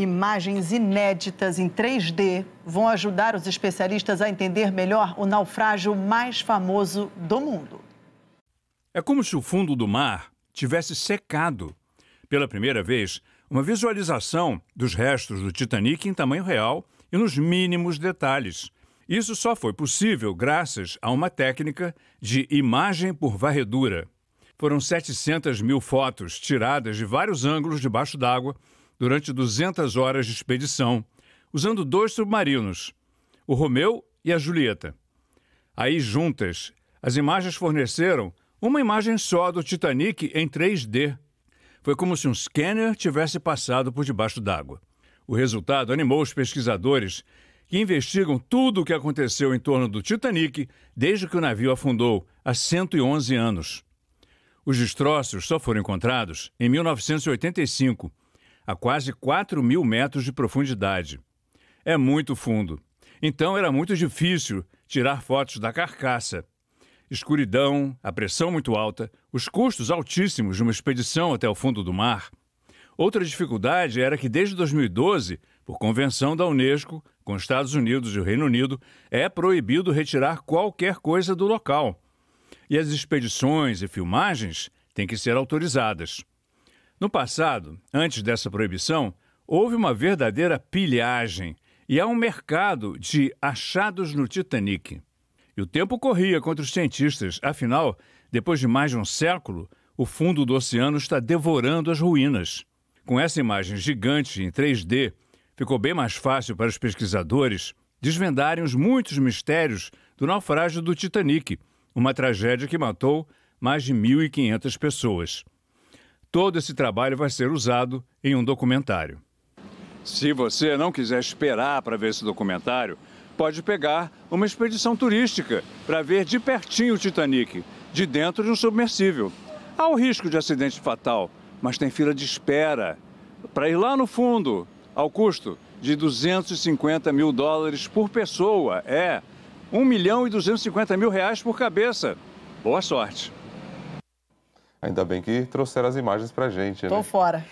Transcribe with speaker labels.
Speaker 1: Imagens inéditas em 3D vão ajudar os especialistas a entender melhor o naufrágio mais famoso do mundo. É como se o fundo do mar tivesse secado. Pela primeira vez, uma visualização dos restos do Titanic em tamanho real e nos mínimos detalhes. Isso só foi possível graças a uma técnica de imagem por varredura. Foram 700 mil fotos tiradas de vários ângulos debaixo d'água durante 200 horas de expedição, usando dois submarinos, o Romeu e a Julieta. Aí, juntas, as imagens forneceram uma imagem só do Titanic em 3D. Foi como se um scanner tivesse passado por debaixo d'água. O resultado animou os pesquisadores que investigam tudo o que aconteceu em torno do Titanic desde que o navio afundou há 111 anos. Os destroços só foram encontrados em 1985, a quase 4 mil metros de profundidade. É muito fundo. Então era muito difícil tirar fotos da carcaça. Escuridão, a pressão muito alta, os custos altíssimos de uma expedição até o fundo do mar. Outra dificuldade era que desde 2012, por convenção da Unesco, com os Estados Unidos e o Reino Unido, é proibido retirar qualquer coisa do local. E as expedições e filmagens têm que ser autorizadas. No passado, antes dessa proibição, houve uma verdadeira pilhagem e há um mercado de achados no Titanic. E o tempo corria contra os cientistas, afinal, depois de mais de um século, o fundo do oceano está devorando as ruínas. Com essa imagem gigante em 3D, ficou bem mais fácil para os pesquisadores desvendarem os muitos mistérios do naufrágio do Titanic, uma tragédia que matou mais de 1.500 pessoas. Todo esse trabalho vai ser usado em um documentário. Se você não quiser esperar para ver esse documentário, pode pegar uma expedição turística para ver de pertinho o Titanic, de dentro de um submersível. Há o risco de acidente fatal, mas tem fila de espera para ir lá no fundo, ao custo de 250 mil dólares por pessoa. É, 1 milhão e 250 mil reais por cabeça. Boa sorte! Ainda bem que trouxeram as imagens pra gente, Tô né? Tô fora.